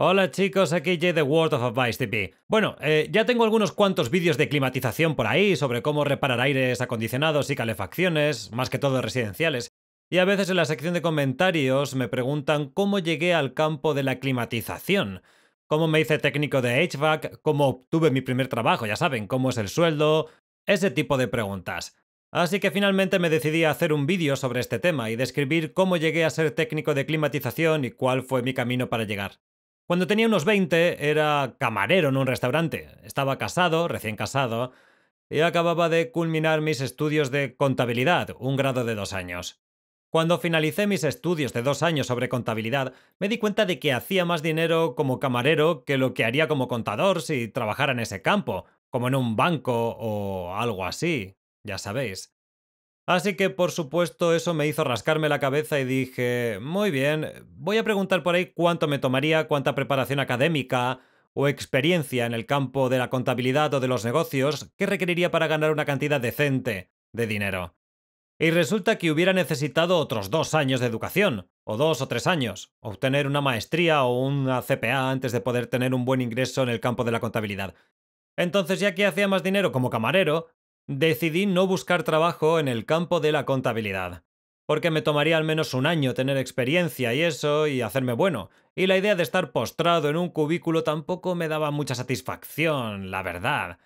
Hola chicos, aquí Jay de World of Advice TV. Bueno, eh, ya tengo algunos cuantos vídeos de climatización por ahí sobre cómo reparar aires acondicionados y calefacciones, más que todo residenciales. Y a veces en la sección de comentarios me preguntan cómo llegué al campo de la climatización, cómo me hice técnico de HVAC, cómo obtuve mi primer trabajo, ya saben, cómo es el sueldo, ese tipo de preguntas. Así que finalmente me decidí a hacer un vídeo sobre este tema y describir cómo llegué a ser técnico de climatización y cuál fue mi camino para llegar. Cuando tenía unos 20 era camarero en un restaurante. Estaba casado, recién casado, y acababa de culminar mis estudios de contabilidad, un grado de dos años. Cuando finalicé mis estudios de dos años sobre contabilidad, me di cuenta de que hacía más dinero como camarero que lo que haría como contador si trabajara en ese campo, como en un banco o algo así, ya sabéis. Así que por supuesto eso me hizo rascarme la cabeza y dije, muy bien, voy a preguntar por ahí cuánto me tomaría, cuánta preparación académica o experiencia en el campo de la contabilidad o de los negocios que requeriría para ganar una cantidad decente de dinero. Y resulta que hubiera necesitado otros dos años de educación, o dos o tres años, obtener una maestría o una CPA antes de poder tener un buen ingreso en el campo de la contabilidad. Entonces, ya que hacía más dinero como camarero, decidí no buscar trabajo en el campo de la contabilidad, porque me tomaría al menos un año tener experiencia y eso y hacerme bueno, y la idea de estar postrado en un cubículo tampoco me daba mucha satisfacción, la verdad.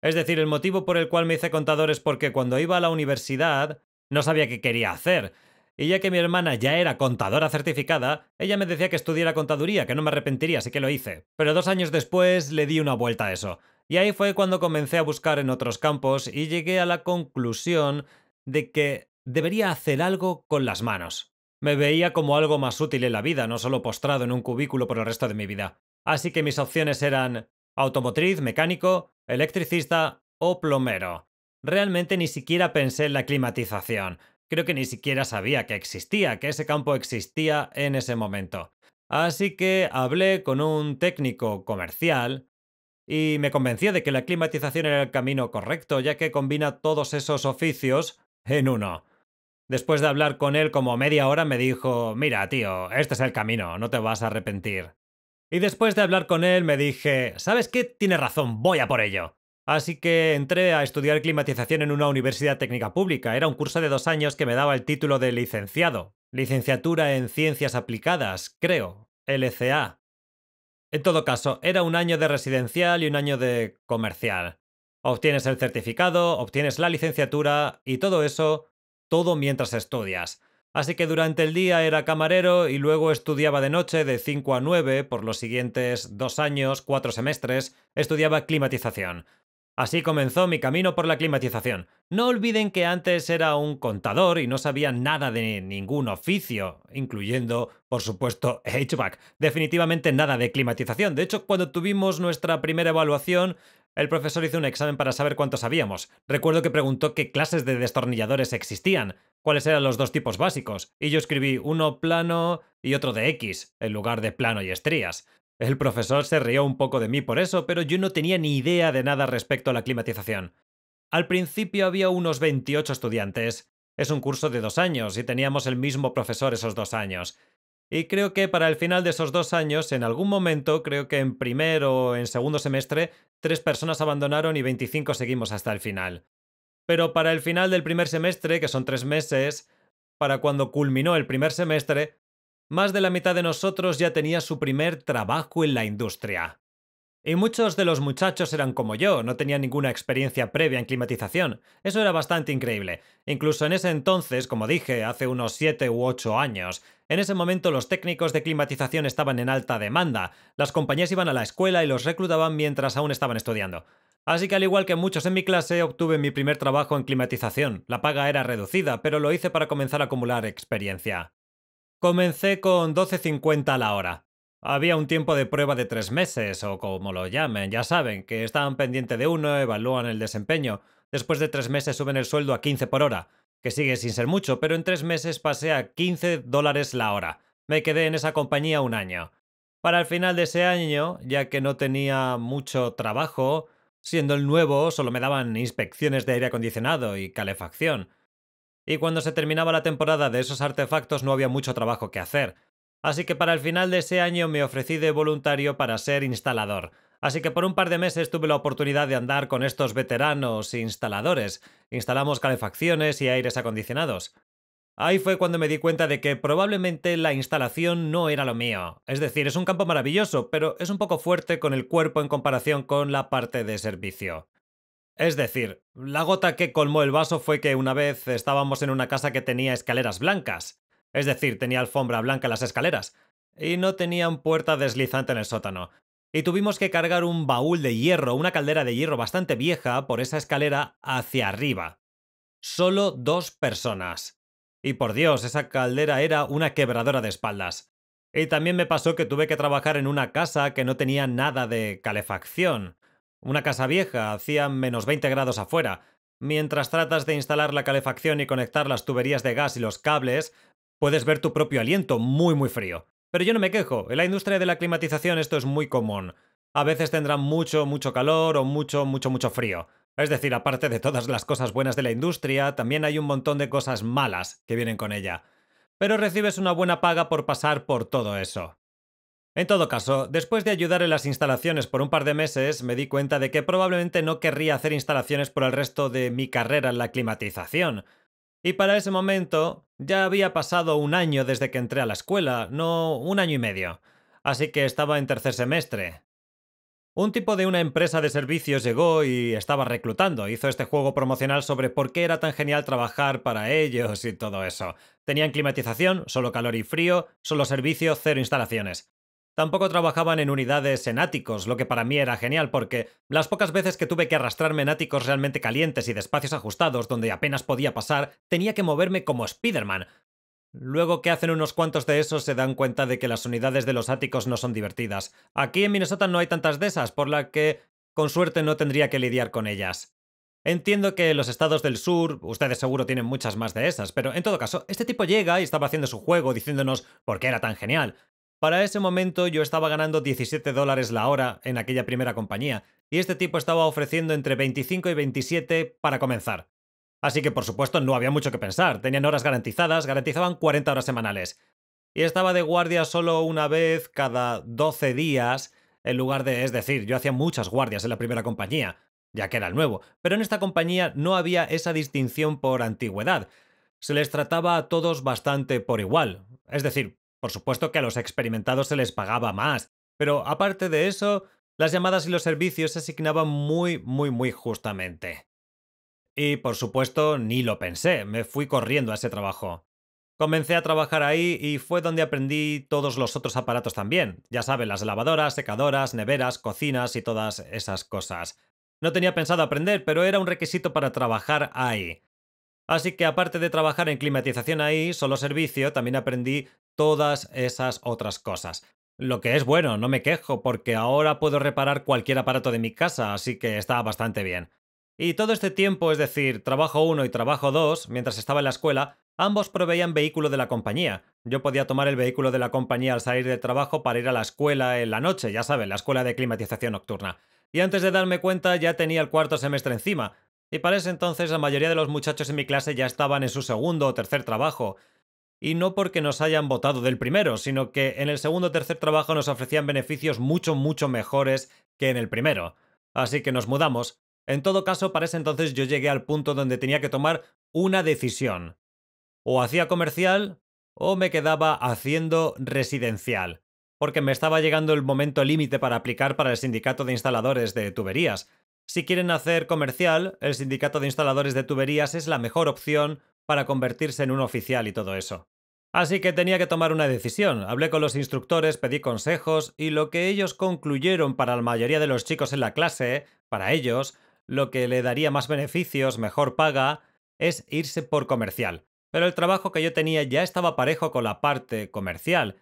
Es decir, el motivo por el cual me hice contador es porque cuando iba a la universidad no sabía qué quería hacer, y ya que mi hermana ya era contadora certificada, ella me decía que estudiara contaduría, que no me arrepentiría, así que lo hice. Pero dos años después le di una vuelta a eso. Y ahí fue cuando comencé a buscar en otros campos y llegué a la conclusión de que debería hacer algo con las manos. Me veía como algo más útil en la vida, no solo postrado en un cubículo por el resto de mi vida. Así que mis opciones eran automotriz, mecánico, electricista o plomero. Realmente ni siquiera pensé en la climatización. Creo que ni siquiera sabía que existía, que ese campo existía en ese momento. Así que hablé con un técnico comercial y me convencí de que la climatización era el camino correcto, ya que combina todos esos oficios en uno. Después de hablar con él como media hora me dijo, mira tío, este es el camino, no te vas a arrepentir. Y después de hablar con él me dije, ¿sabes qué? Tiene razón, voy a por ello. Así que entré a estudiar climatización en una universidad técnica pública. Era un curso de dos años que me daba el título de licenciado. Licenciatura en Ciencias Aplicadas, creo, LCA. En todo caso, era un año de residencial y un año de comercial. Obtienes el certificado, obtienes la licenciatura y todo eso, todo mientras estudias. Así que durante el día era camarero y luego estudiaba de noche de 5 a 9 por los siguientes dos años, cuatro semestres, estudiaba climatización. Así comenzó mi camino por la climatización. No olviden que antes era un contador y no sabía nada de ningún oficio, incluyendo, por supuesto, HVAC. Definitivamente nada de climatización. De hecho, cuando tuvimos nuestra primera evaluación, el profesor hizo un examen para saber cuánto sabíamos. Recuerdo que preguntó qué clases de destornilladores existían, cuáles eran los dos tipos básicos, y yo escribí uno plano y otro de X, en lugar de plano y estrías. El profesor se rió un poco de mí por eso, pero yo no tenía ni idea de nada respecto a la climatización. Al principio había unos 28 estudiantes. Es un curso de dos años y teníamos el mismo profesor esos dos años. Y creo que para el final de esos dos años, en algún momento, creo que en primer o en segundo semestre, tres personas abandonaron y 25 seguimos hasta el final. Pero para el final del primer semestre, que son tres meses, para cuando culminó el primer semestre, más de la mitad de nosotros ya tenía su primer trabajo en la industria. Y muchos de los muchachos eran como yo, no tenían ninguna experiencia previa en climatización. Eso era bastante increíble. Incluso en ese entonces, como dije, hace unos 7 u 8 años, en ese momento los técnicos de climatización estaban en alta demanda. Las compañías iban a la escuela y los reclutaban mientras aún estaban estudiando. Así que al igual que muchos en mi clase, obtuve mi primer trabajo en climatización. La paga era reducida, pero lo hice para comenzar a acumular experiencia. Comencé con 12.50 a la hora. Había un tiempo de prueba de tres meses, o como lo llamen, ya saben, que estaban pendiente de uno, evalúan el desempeño. Después de tres meses suben el sueldo a 15 por hora, que sigue sin ser mucho, pero en tres meses pasé a 15 dólares la hora. Me quedé en esa compañía un año. Para el final de ese año, ya que no tenía mucho trabajo, siendo el nuevo, solo me daban inspecciones de aire acondicionado y calefacción y cuando se terminaba la temporada de esos artefactos no había mucho trabajo que hacer. Así que para el final de ese año me ofrecí de voluntario para ser instalador. Así que por un par de meses tuve la oportunidad de andar con estos veteranos instaladores. Instalamos calefacciones y aires acondicionados. Ahí fue cuando me di cuenta de que probablemente la instalación no era lo mío. Es decir, es un campo maravilloso, pero es un poco fuerte con el cuerpo en comparación con la parte de servicio. Es decir, la gota que colmó el vaso fue que una vez estábamos en una casa que tenía escaleras blancas. Es decir, tenía alfombra blanca en las escaleras. Y no tenían puerta deslizante en el sótano. Y tuvimos que cargar un baúl de hierro, una caldera de hierro bastante vieja, por esa escalera hacia arriba. Solo dos personas. Y por Dios, esa caldera era una quebradora de espaldas. Y también me pasó que tuve que trabajar en una casa que no tenía nada de calefacción. Una casa vieja, hacía menos 20 grados afuera. Mientras tratas de instalar la calefacción y conectar las tuberías de gas y los cables, puedes ver tu propio aliento muy muy frío. Pero yo no me quejo, en la industria de la climatización esto es muy común. A veces tendrán mucho, mucho calor o mucho, mucho, mucho frío. Es decir, aparte de todas las cosas buenas de la industria, también hay un montón de cosas malas que vienen con ella. Pero recibes una buena paga por pasar por todo eso. En todo caso, después de ayudar en las instalaciones por un par de meses, me di cuenta de que probablemente no querría hacer instalaciones por el resto de mi carrera en la climatización. Y para ese momento ya había pasado un año desde que entré a la escuela, no un año y medio. Así que estaba en tercer semestre. Un tipo de una empresa de servicios llegó y estaba reclutando. Hizo este juego promocional sobre por qué era tan genial trabajar para ellos y todo eso. Tenían climatización, solo calor y frío, solo servicio, cero instalaciones. Tampoco trabajaban en unidades en áticos, lo que para mí era genial porque las pocas veces que tuve que arrastrarme en áticos realmente calientes y de espacios ajustados donde apenas podía pasar, tenía que moverme como Spider-Man. Luego que hacen unos cuantos de esos se dan cuenta de que las unidades de los áticos no son divertidas. Aquí en Minnesota no hay tantas de esas, por la que con suerte no tendría que lidiar con ellas. Entiendo que los estados del sur, ustedes seguro tienen muchas más de esas, pero en todo caso, este tipo llega y estaba haciendo su juego diciéndonos por qué era tan genial. Para ese momento yo estaba ganando 17 dólares la hora en aquella primera compañía, y este tipo estaba ofreciendo entre 25 y 27 para comenzar. Así que por supuesto no había mucho que pensar, tenían horas garantizadas, garantizaban 40 horas semanales. Y estaba de guardia solo una vez cada 12 días, en lugar de, es decir, yo hacía muchas guardias en la primera compañía, ya que era el nuevo, pero en esta compañía no había esa distinción por antigüedad. Se les trataba a todos bastante por igual, es decir, por supuesto que a los experimentados se les pagaba más, pero aparte de eso, las llamadas y los servicios se asignaban muy, muy, muy justamente. Y por supuesto, ni lo pensé, me fui corriendo a ese trabajo. Comencé a trabajar ahí y fue donde aprendí todos los otros aparatos también. Ya saben, las lavadoras, secadoras, neveras, cocinas y todas esas cosas. No tenía pensado aprender, pero era un requisito para trabajar ahí. Así que aparte de trabajar en climatización ahí, solo servicio, también aprendí todas esas otras cosas. Lo que es bueno, no me quejo, porque ahora puedo reparar cualquier aparato de mi casa, así que está bastante bien. Y todo este tiempo, es decir, trabajo 1 y trabajo 2, mientras estaba en la escuela, ambos proveían vehículo de la compañía. Yo podía tomar el vehículo de la compañía al salir del trabajo para ir a la escuela en la noche, ya saben, la escuela de climatización nocturna. Y antes de darme cuenta ya tenía el cuarto semestre encima. Y para ese entonces la mayoría de los muchachos en mi clase ya estaban en su segundo o tercer trabajo, y no porque nos hayan votado del primero, sino que en el segundo o tercer trabajo nos ofrecían beneficios mucho, mucho mejores que en el primero. Así que nos mudamos. En todo caso, para ese entonces yo llegué al punto donde tenía que tomar una decisión. O hacía comercial o me quedaba haciendo residencial, porque me estaba llegando el momento límite para aplicar para el sindicato de instaladores de tuberías. Si quieren hacer comercial, el sindicato de instaladores de tuberías es la mejor opción para convertirse en un oficial y todo eso. Así que tenía que tomar una decisión. Hablé con los instructores, pedí consejos y lo que ellos concluyeron para la mayoría de los chicos en la clase, para ellos, lo que le daría más beneficios, mejor paga, es irse por comercial. Pero el trabajo que yo tenía ya estaba parejo con la parte comercial.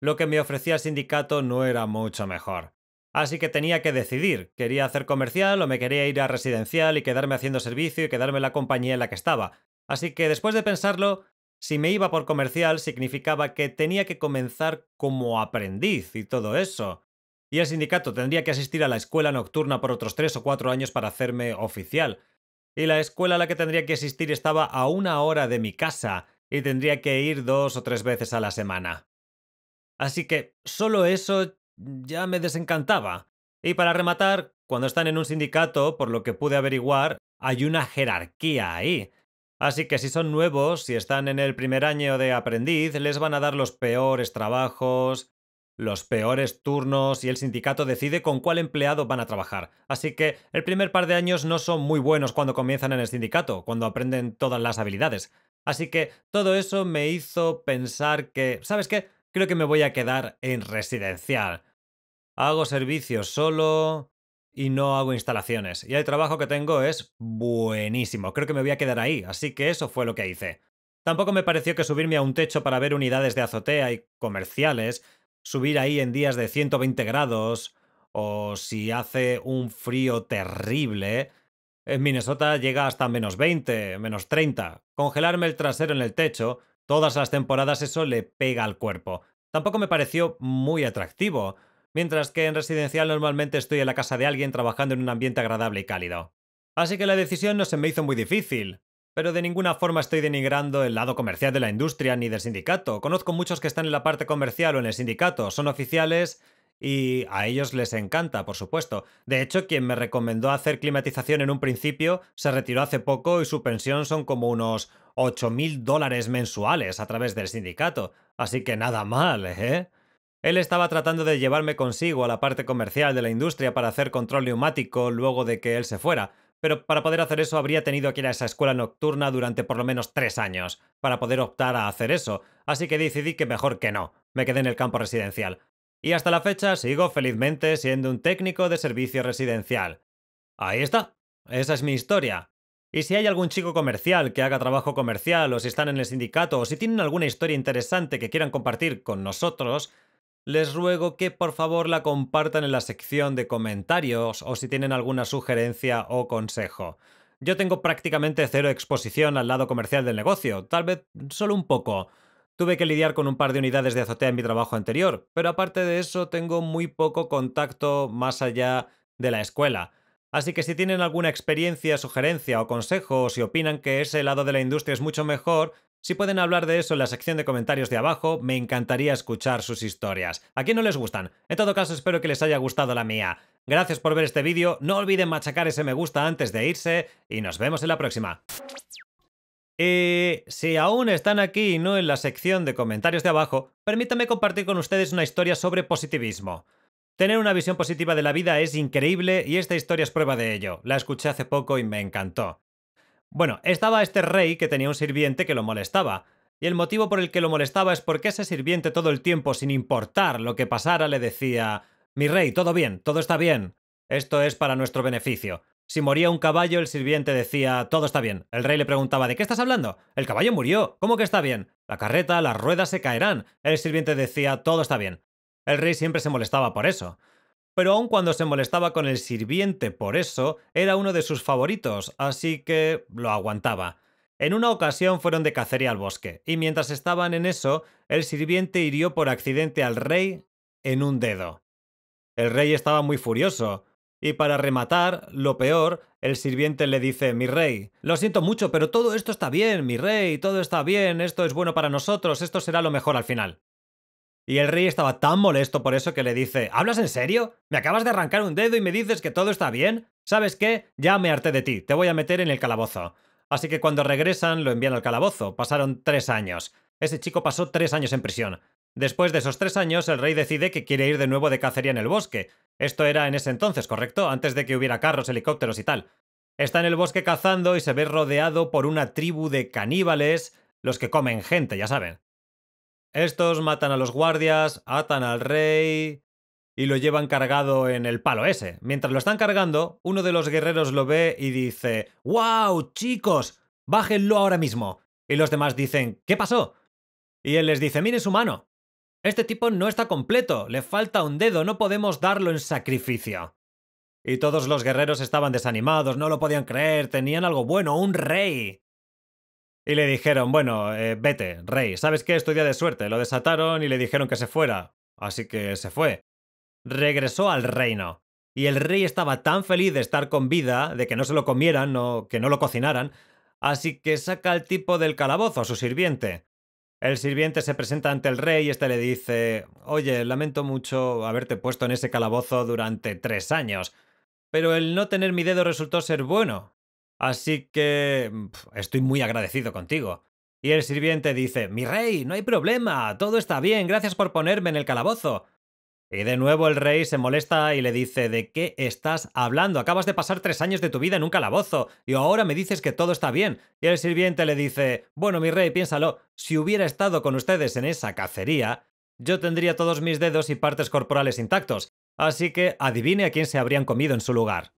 Lo que me ofrecía el sindicato no era mucho mejor. Así que tenía que decidir, quería hacer comercial o me quería ir a residencial y quedarme haciendo servicio y quedarme en la compañía en la que estaba. Así que después de pensarlo, si me iba por comercial significaba que tenía que comenzar como aprendiz y todo eso. Y el sindicato tendría que asistir a la escuela nocturna por otros tres o cuatro años para hacerme oficial. Y la escuela a la que tendría que asistir estaba a una hora de mi casa y tendría que ir dos o tres veces a la semana. Así que solo eso ya me desencantaba. Y para rematar, cuando están en un sindicato, por lo que pude averiguar, hay una jerarquía ahí. Así que si son nuevos, si están en el primer año de aprendiz, les van a dar los peores trabajos, los peores turnos y el sindicato decide con cuál empleado van a trabajar. Así que el primer par de años no son muy buenos cuando comienzan en el sindicato, cuando aprenden todas las habilidades. Así que todo eso me hizo pensar que, ¿sabes qué? Creo que me voy a quedar en residencial. Hago servicios solo, y no hago instalaciones. Y el trabajo que tengo es buenísimo. Creo que me voy a quedar ahí, así que eso fue lo que hice. Tampoco me pareció que subirme a un techo para ver unidades de azotea y comerciales, subir ahí en días de 120 grados, o si hace un frío terrible. En Minnesota llega hasta menos 20, menos 30. Congelarme el trasero en el techo, todas las temporadas eso le pega al cuerpo. Tampoco me pareció muy atractivo mientras que en residencial normalmente estoy en la casa de alguien trabajando en un ambiente agradable y cálido. Así que la decisión no se me hizo muy difícil, pero de ninguna forma estoy denigrando el lado comercial de la industria ni del sindicato. Conozco muchos que están en la parte comercial o en el sindicato, son oficiales y a ellos les encanta, por supuesto. De hecho, quien me recomendó hacer climatización en un principio se retiró hace poco y su pensión son como unos 8.000 dólares mensuales a través del sindicato. Así que nada mal, ¿eh? Él estaba tratando de llevarme consigo a la parte comercial de la industria para hacer control neumático luego de que él se fuera, pero para poder hacer eso habría tenido que ir a esa escuela nocturna durante por lo menos tres años, para poder optar a hacer eso, así que decidí que mejor que no, me quedé en el campo residencial. Y hasta la fecha sigo felizmente siendo un técnico de servicio residencial. Ahí está, esa es mi historia. Y si hay algún chico comercial que haga trabajo comercial, o si están en el sindicato, o si tienen alguna historia interesante que quieran compartir con nosotros, les ruego que por favor la compartan en la sección de comentarios o si tienen alguna sugerencia o consejo. Yo tengo prácticamente cero exposición al lado comercial del negocio, tal vez solo un poco. Tuve que lidiar con un par de unidades de azotea en mi trabajo anterior, pero aparte de eso tengo muy poco contacto más allá de la escuela. Así que si tienen alguna experiencia, sugerencia o consejo, o si opinan que ese lado de la industria es mucho mejor, si pueden hablar de eso en la sección de comentarios de abajo, me encantaría escuchar sus historias. ¿A quién no les gustan? En todo caso, espero que les haya gustado la mía. Gracias por ver este vídeo, no olviden machacar ese me gusta antes de irse y nos vemos en la próxima. Y si aún están aquí y no en la sección de comentarios de abajo, permítanme compartir con ustedes una historia sobre positivismo. Tener una visión positiva de la vida es increíble y esta historia es prueba de ello. La escuché hace poco y me encantó. Bueno, estaba este rey que tenía un sirviente que lo molestaba. Y el motivo por el que lo molestaba es porque ese sirviente todo el tiempo, sin importar lo que pasara, le decía, Mi rey, todo bien, todo está bien. Esto es para nuestro beneficio. Si moría un caballo, el sirviente decía, todo está bien. El rey le preguntaba, ¿de qué estás hablando? El caballo murió. ¿Cómo que está bien? La carreta, las ruedas se caerán. El sirviente decía, todo está bien. El rey siempre se molestaba por eso pero aun cuando se molestaba con el sirviente por eso, era uno de sus favoritos, así que lo aguantaba. En una ocasión fueron de cacería al bosque, y mientras estaban en eso, el sirviente hirió por accidente al rey en un dedo. El rey estaba muy furioso, y para rematar, lo peor, el sirviente le dice, mi rey, lo siento mucho, pero todo esto está bien, mi rey, todo está bien, esto es bueno para nosotros, esto será lo mejor al final. Y el rey estaba tan molesto por eso que le dice, ¿hablas en serio? ¿Me acabas de arrancar un dedo y me dices que todo está bien? ¿Sabes qué? Ya me harté de ti, te voy a meter en el calabozo. Así que cuando regresan lo envían al calabozo. Pasaron tres años. Ese chico pasó tres años en prisión. Después de esos tres años, el rey decide que quiere ir de nuevo de cacería en el bosque. Esto era en ese entonces, ¿correcto? Antes de que hubiera carros, helicópteros y tal. Está en el bosque cazando y se ve rodeado por una tribu de caníbales, los que comen gente, ya saben. Estos matan a los guardias, atan al rey y lo llevan cargado en el palo ese. Mientras lo están cargando, uno de los guerreros lo ve y dice, ¡Wow, chicos! Bájenlo ahora mismo. Y los demás dicen, ¿qué pasó? Y él les dice, mire su mano. Este tipo no está completo, le falta un dedo, no podemos darlo en sacrificio. Y todos los guerreros estaban desanimados, no lo podían creer, tenían algo bueno, un rey. Y le dijeron, bueno, eh, vete, rey, ¿sabes qué? Es día de suerte. Lo desataron y le dijeron que se fuera. Así que se fue. Regresó al reino. Y el rey estaba tan feliz de estar con vida, de que no se lo comieran o que no lo cocinaran, así que saca al tipo del calabozo, a su sirviente. El sirviente se presenta ante el rey y este le dice, oye, lamento mucho haberte puesto en ese calabozo durante tres años, pero el no tener mi dedo resultó ser bueno, Así que mm, estoy muy agradecido contigo. Y el sirviente dice, Mi rey, no hay problema, todo está bien, gracias por ponerme en el calabozo. Y de nuevo el rey se molesta y le dice, ¿de qué estás hablando? Acabas de pasar tres años de tu vida en un calabozo y ahora me dices que todo está bien. Y el sirviente le dice, bueno, mi rey, piénsalo, si hubiera estado con ustedes en esa cacería, yo tendría todos mis dedos y partes corporales intactos. Así que adivine a quién se habrían comido en su lugar.